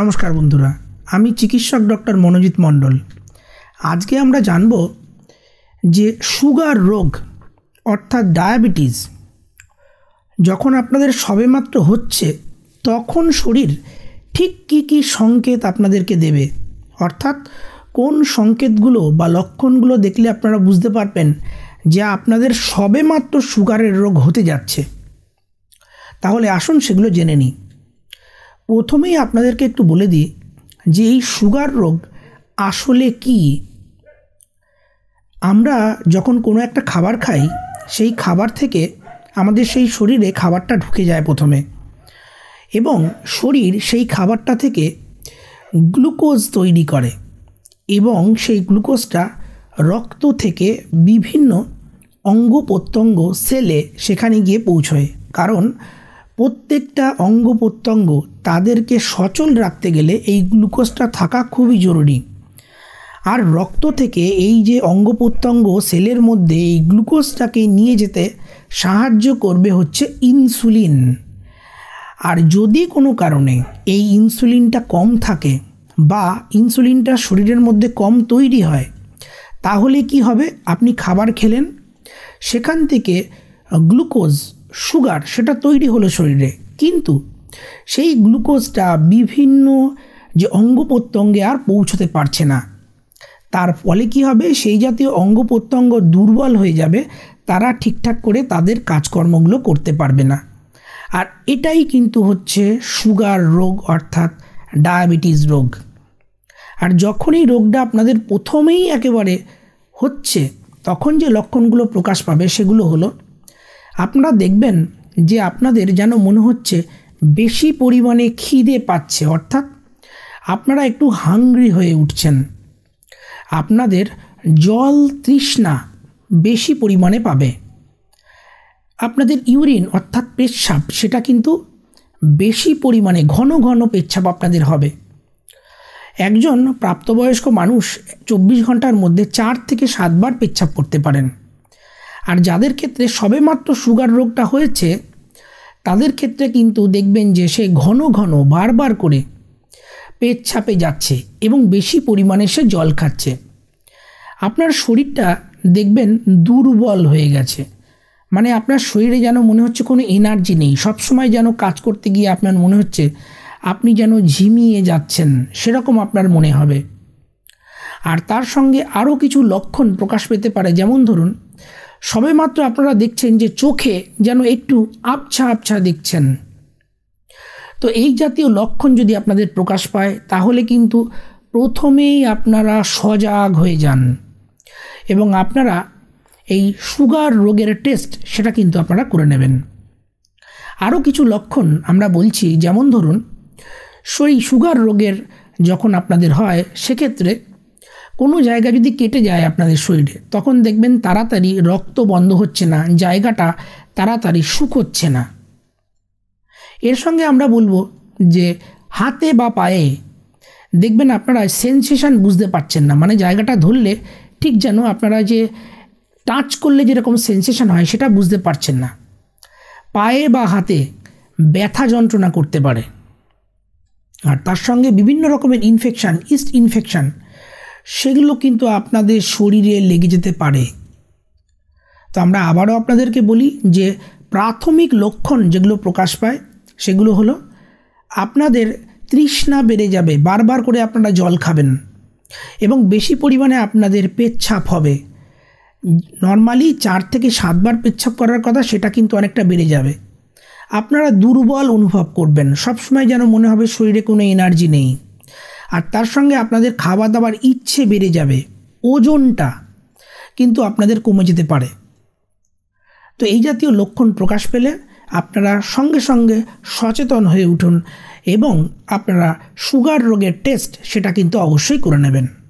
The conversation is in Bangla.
নমস্কার বন্ধুরা আমি চিকিৎসক ডক্টর মনোজিৎ মণ্ডল আজকে আমরা জানব যে সুগার রোগ অর্থাৎ ডায়াবেটিস যখন আপনাদের সবেমাত্র হচ্ছে তখন শরীর ঠিক কি কি সংকেত আপনাদেরকে দেবে অর্থাৎ কোন সংকেতগুলো বা লক্ষণগুলো দেখলে আপনারা বুঝতে পারবেন যে আপনাদের সবেমাত্র সুগারের রোগ হতে যাচ্ছে তাহলে আসুন সেগুলো জেনে নিই প্রথমেই আপনাদেরকে একটু বলে দিই যে এই সুগার রোগ আসলে কি আমরা যখন কোনো একটা খাবার খাই সেই খাবার থেকে আমাদের সেই শরীরে খাবারটা ঢুকে যায় প্রথমে এবং শরীর সেই খাবারটা থেকে গ্লুকোজ তৈরি করে এবং সেই গ্লুকোজটা রক্ত থেকে বিভিন্ন অঙ্গ প্রত্যঙ্গ সেলে সেখানে গিয়ে পৌঁছয় কারণ প্রত্যেকটা অঙ্গ প্রত্যঙ্গ তাদেরকে সচল রাখতে গেলে এই গ্লুকোজটা থাকা খুবই জরুরি আর রক্ত থেকে এই যে অঙ্গ প্রত্যঙ্গ সেলের মধ্যে এই গ্লুকোজটাকে নিয়ে যেতে সাহায্য করবে হচ্ছে ইনসুলিন আর যদি কোনো কারণে এই ইনসুলিনটা কম থাকে বা ইনসুলিনটা শরীরের মধ্যে কম তৈরি হয় তাহলে কি হবে আপনি খাবার খেলেন সেখান থেকে গ্লুকোজ সুগার সেটা তৈরি হলো শরীরে কিন্তু সেই গ্লুকোজটা বিভিন্ন যে অঙ্গ প্রত্যঙ্গে আর পৌঁছতে পারছে না তার ফলে কী হবে সেই জাতীয় অঙ্গ প্রত্যঙ্গ দুর্বল হয়ে যাবে তারা ঠিকঠাক করে তাদের কাজকর্মগুলো করতে পারবে না আর এটাই কিন্তু হচ্ছে সুগার রোগ অর্থাৎ ডায়াবেটিস রোগ আর যখন এই রোগটা আপনাদের প্রথমেই একেবারে হচ্ছে তখন যে লক্ষণগুলো প্রকাশ পাবে সেগুলো হলো আপনারা দেখবেন যে আপনাদের যেন মনে হচ্ছে বেশি পরিমাণে খিদে পাচ্ছে অর্থাৎ আপনারা একটু হাংরি হয়ে উঠছেন আপনাদের জল তৃষ্ণা বেশি পরিমাণে পাবে আপনাদের ইউরিন অর্থাৎ পেচ্ছাপ সেটা কিন্তু বেশি পরিমাণে ঘন ঘন পেচ্ছাপ আপনাদের হবে একজন প্রাপ্তবয়স্ক মানুষ চব্বিশ ঘন্টার মধ্যে চার থেকে সাতবার পেচ্ছাপ করতে পারেন আর যাদের ক্ষেত্রে সবেমাত্র সুগার রোগটা হয়েছে তাদের ক্ষেত্রে কিন্তু দেখবেন যে সে ঘন ঘন বারবার করে পেট ছাপে যাচ্ছে এবং বেশি পরিমাণে সে জল খাচ্ছে আপনার শরীরটা দেখবেন দুর্বল হয়ে গেছে মানে আপনার শরীরে যেন মনে হচ্ছে কোনো এনার্জি নেই সবসময় যেন কাজ করতে গিয়ে আপনার মনে হচ্ছে আপনি যেন ঝিমিয়ে যাচ্ছেন সেরকম আপনার মনে হবে আর তার সঙ্গে আরও কিছু লক্ষণ প্রকাশ পেতে পারে যেমন ধরুন সবেমাত্র আপনারা দেখছেন যে চোখে যেন একটু আবছা আবছা দেখছেন তো এই জাতীয় লক্ষণ যদি আপনাদের প্রকাশ পায় তাহলে কিন্তু প্রথমেই আপনারা সজাগ হয়ে যান এবং আপনারা এই সুগার রোগের টেস্ট সেটা কিন্তু আপনারা করে নেবেন আরও কিছু লক্ষণ আমরা বলছি যেমন ধরুন সেই সুগার রোগের যখন আপনাদের হয় সেক্ষেত্রে কোনো জায়গা যদি কেটে যায় আপনাদের শরীরে তখন দেখবেন তাড়াতাড়ি রক্ত বন্ধ হচ্ছে না জায়গাটা তাড়াতাড়ি শুকোচ্ছে না এর সঙ্গে আমরা বলবো যে হাতে বা পায়ে দেখবেন আপনারা সেন্সেশন বুঝতে পারছেন না মানে জায়গাটা ধরলে ঠিক যেন আপনারা যে টাচ করলে যেরকম সেন্সেশন হয় সেটা বুঝতে পারছেন না পায়ে বা হাতে ব্যথা যন্ত্রণা করতে পারে আর তার সঙ্গে বিভিন্ন রকমের ইনফেকশান ইস্ট ইনফেকশান সেগুলো কিন্তু আপনাদের শরীরে লেগে যেতে পারে তো আমরা আবারও আপনাদেরকে বলি যে প্রাথমিক লক্ষণ যেগুলো প্রকাশ পায় সেগুলো হলো আপনাদের তৃষ্ণা বেড়ে যাবে বারবার করে আপনারা জল খাবেন এবং বেশি পরিমাণে আপনাদের পেচ্ছাপ হবে নর্মালি চার থেকে সাতবার পেচ্ছাপ করার কথা সেটা কিন্তু অনেকটা বেড়ে যাবে আপনারা দুর্বল অনুভব করবেন সবসময় যেন মনে হবে শরীরে কোনো এনার্জি নেই আর তার সঙ্গে আপনাদের খাওয়া দাওয়ার ইচ্ছে বেড়ে যাবে ওজনটা কিন্তু আপনাদের কমে যেতে পারে তো এই জাতীয় লক্ষণ প্রকাশ পেলে আপনারা সঙ্গে সঙ্গে সচেতন হয়ে উঠুন এবং আপনারা সুগার রোগের টেস্ট সেটা কিন্তু অবশ্যই করে নেবেন